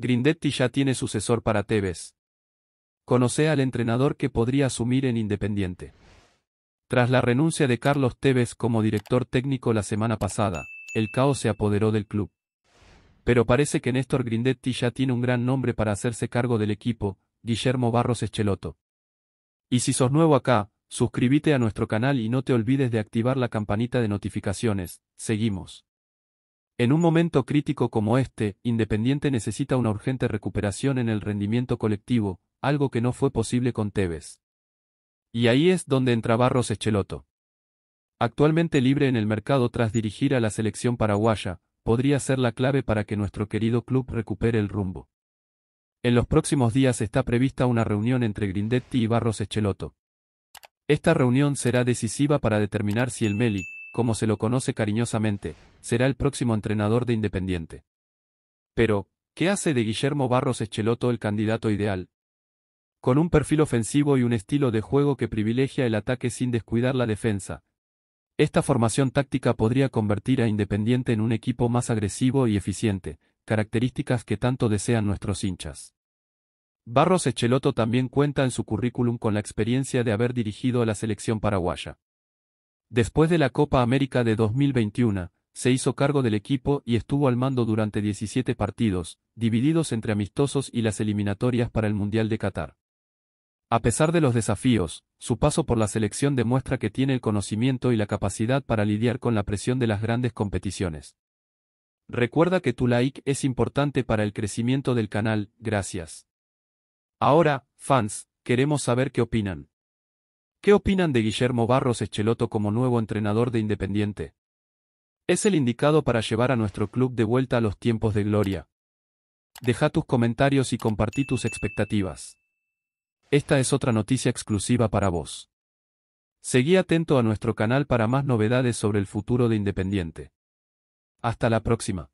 Grindetti ya tiene sucesor para Tevez. Conoce al entrenador que podría asumir en Independiente. Tras la renuncia de Carlos Tevez como director técnico la semana pasada, el caos se apoderó del club. Pero parece que Néstor Grindetti ya tiene un gran nombre para hacerse cargo del equipo, Guillermo Barros Echeloto. Y si sos nuevo acá, suscríbete a nuestro canal y no te olvides de activar la campanita de notificaciones. Seguimos. En un momento crítico como este, Independiente necesita una urgente recuperación en el rendimiento colectivo, algo que no fue posible con Tevez. Y ahí es donde entra Barros Echeloto. Actualmente libre en el mercado tras dirigir a la selección paraguaya, podría ser la clave para que nuestro querido club recupere el rumbo. En los próximos días está prevista una reunión entre Grindetti y Barros Echeloto. Esta reunión será decisiva para determinar si el Meli, como se lo conoce cariñosamente, será el próximo entrenador de Independiente. Pero, ¿qué hace de Guillermo Barros Echeloto el candidato ideal? Con un perfil ofensivo y un estilo de juego que privilegia el ataque sin descuidar la defensa, esta formación táctica podría convertir a Independiente en un equipo más agresivo y eficiente, características que tanto desean nuestros hinchas. Barros Echeloto también cuenta en su currículum con la experiencia de haber dirigido a la selección paraguaya. Después de la Copa América de 2021, se hizo cargo del equipo y estuvo al mando durante 17 partidos, divididos entre amistosos y las eliminatorias para el Mundial de Qatar. A pesar de los desafíos, su paso por la selección demuestra que tiene el conocimiento y la capacidad para lidiar con la presión de las grandes competiciones. Recuerda que tu like es importante para el crecimiento del canal, gracias. Ahora, fans, queremos saber qué opinan. ¿Qué opinan de Guillermo Barros Echeloto como nuevo entrenador de Independiente? Es el indicado para llevar a nuestro club de vuelta a los tiempos de gloria. Deja tus comentarios y compartí tus expectativas. Esta es otra noticia exclusiva para vos. Seguí atento a nuestro canal para más novedades sobre el futuro de Independiente. Hasta la próxima.